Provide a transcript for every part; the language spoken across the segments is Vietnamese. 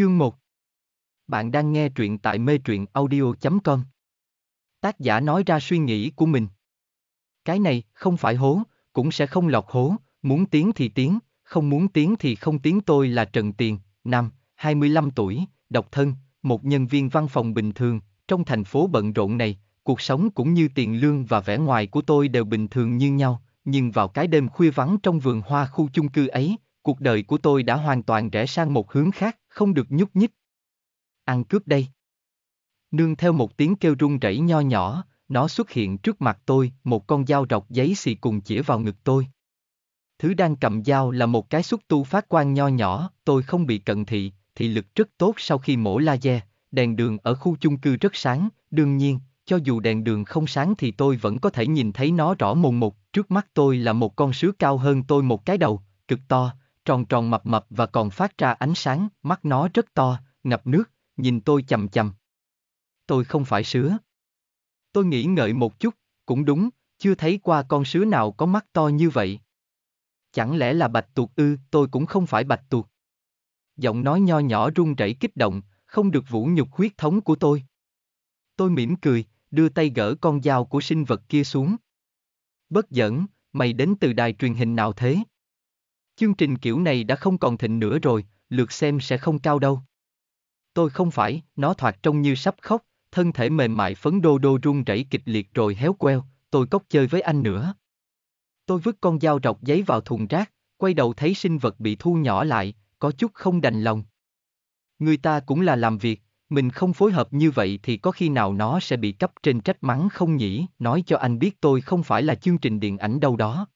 Chương 1 Bạn đang nghe truyện tại mê truyện audio.com Tác giả nói ra suy nghĩ của mình. Cái này không phải hố, cũng sẽ không lọt hố, muốn tiếng thì tiếng, không muốn tiếng thì không tiếng. tôi là Trần Tiền, nam, 25 tuổi, độc thân, một nhân viên văn phòng bình thường, trong thành phố bận rộn này, cuộc sống cũng như tiền lương và vẻ ngoài của tôi đều bình thường như nhau, nhưng vào cái đêm khuya vắng trong vườn hoa khu chung cư ấy, cuộc đời của tôi đã hoàn toàn rẽ sang một hướng khác, không được nhúc nhích. Ăn cướp đây. Nương theo một tiếng kêu run rẩy nho nhỏ, nó xuất hiện trước mặt tôi, một con dao rọc giấy xì cùng chĩa vào ngực tôi. Thứ đang cầm dao là một cái xúc tu phát quang nho nhỏ, tôi không bị cận thị, thị lực rất tốt sau khi mổ laser, đèn đường ở khu chung cư rất sáng, đương nhiên, cho dù đèn đường không sáng thì tôi vẫn có thể nhìn thấy nó rõ mồn một, trước mắt tôi là một con sứa cao hơn tôi một cái đầu, cực to, tròn tròn mập mập và còn phát ra ánh sáng, mắt nó rất to, ngập nước, nhìn tôi chầm chầm. Tôi không phải sứa. Tôi nghĩ ngợi một chút, cũng đúng, chưa thấy qua con sứa nào có mắt to như vậy. Chẳng lẽ là bạch tuộc ư, tôi cũng không phải bạch tuộc. Giọng nói nho nhỏ run rẩy kích động, không được vũ nhục huyết thống của tôi. Tôi mỉm cười, đưa tay gỡ con dao của sinh vật kia xuống. Bất giỡn, mày đến từ đài truyền hình nào thế? Chương trình kiểu này đã không còn thịnh nữa rồi, lượt xem sẽ không cao đâu. Tôi không phải, nó thoạt trông như sắp khóc, thân thể mềm mại phấn đô đô run rẩy kịch liệt rồi héo queo, tôi cốc chơi với anh nữa. Tôi vứt con dao rọc giấy vào thùng rác, quay đầu thấy sinh vật bị thu nhỏ lại, có chút không đành lòng. Người ta cũng là làm việc, mình không phối hợp như vậy thì có khi nào nó sẽ bị cấp trên trách mắng không nhỉ, nói cho anh biết tôi không phải là chương trình điện ảnh đâu đó.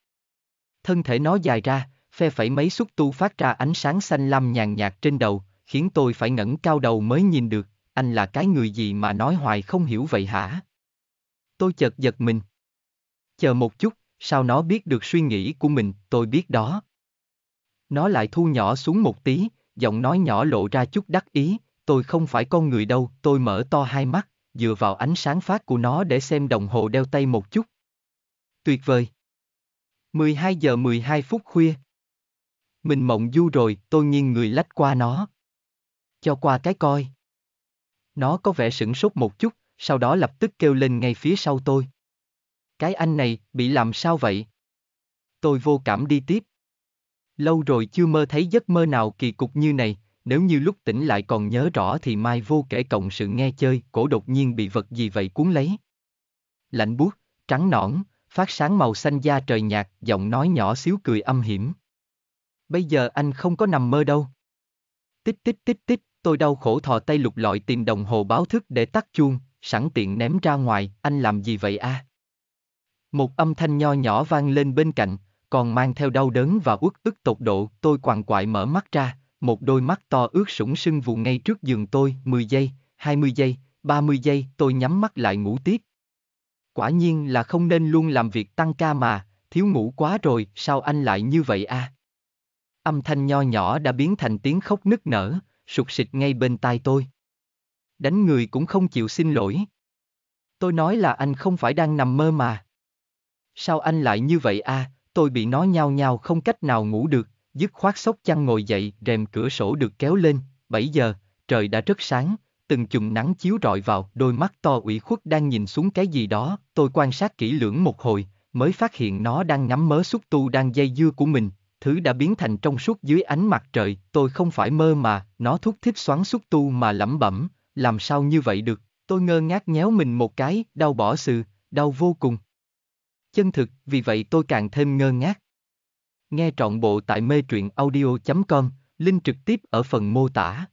Thân thể nó dài ra, phe phẩy mấy xúc tu phát ra ánh sáng xanh lam nhàn nhạt trên đầu, khiến tôi phải ngẩng cao đầu mới nhìn được, anh là cái người gì mà nói hoài không hiểu vậy hả? Tôi chợt giật mình. Chờ một chút, sao nó biết được suy nghĩ của mình, tôi biết đó. Nó lại thu nhỏ xuống một tí, giọng nói nhỏ lộ ra chút đắc ý, tôi không phải con người đâu, tôi mở to hai mắt, dựa vào ánh sáng phát của nó để xem đồng hồ đeo tay một chút. Tuyệt vời. 12 giờ 12 phút khuya, mình mộng du rồi, tôi nghiêng người lách qua nó. Cho qua cái coi. Nó có vẻ sửng sốt một chút, sau đó lập tức kêu lên ngay phía sau tôi. Cái anh này, bị làm sao vậy? Tôi vô cảm đi tiếp. Lâu rồi chưa mơ thấy giấc mơ nào kỳ cục như này, nếu như lúc tỉnh lại còn nhớ rõ thì mai vô kể cộng sự nghe chơi, cổ đột nhiên bị vật gì vậy cuốn lấy. Lạnh buốt, trắng nõn, phát sáng màu xanh da trời nhạt, giọng nói nhỏ xíu cười âm hiểm. Bây giờ anh không có nằm mơ đâu. Tích tích tích tích, tôi đau khổ thò tay lục lọi tìm đồng hồ báo thức để tắt chuông, sẵn tiện ném ra ngoài, anh làm gì vậy a? À? Một âm thanh nho nhỏ vang lên bên cạnh, còn mang theo đau đớn và uất ức tột độ, tôi quằn quại mở mắt ra, một đôi mắt to ướt sũng sưng vù ngay trước giường tôi, 10 giây, 20 giây, 30 giây, tôi nhắm mắt lại ngủ tiếp. Quả nhiên là không nên luôn làm việc tăng ca mà, thiếu ngủ quá rồi, sao anh lại như vậy a? À? âm thanh nho nhỏ đã biến thành tiếng khóc nức nở, sụt sịt ngay bên tai tôi. Đánh người cũng không chịu xin lỗi. Tôi nói là anh không phải đang nằm mơ mà. Sao anh lại như vậy à, tôi bị nó nhao nhao không cách nào ngủ được, dứt khoát sốc chăn ngồi dậy, rèm cửa sổ được kéo lên, 7 giờ, trời đã rất sáng, từng chùm nắng chiếu rọi vào, đôi mắt to ủy khuất đang nhìn xuống cái gì đó, tôi quan sát kỹ lưỡng một hồi, mới phát hiện nó đang ngắm mớ xúc tu đang dây dưa của mình, thứ đã biến thành trong suốt dưới ánh mặt trời, tôi không phải mơ mà, nó thúc thích xoắn xúc tu mà lẩm bẩm, làm sao như vậy được, tôi ngơ ngác nhéo mình một cái, đau bỏ sự, đau vô cùng. Chân thực, vì vậy tôi càng thêm ngơ ngác. Nghe trọn bộ tại mê truyện audio.com, link trực tiếp ở phần mô tả.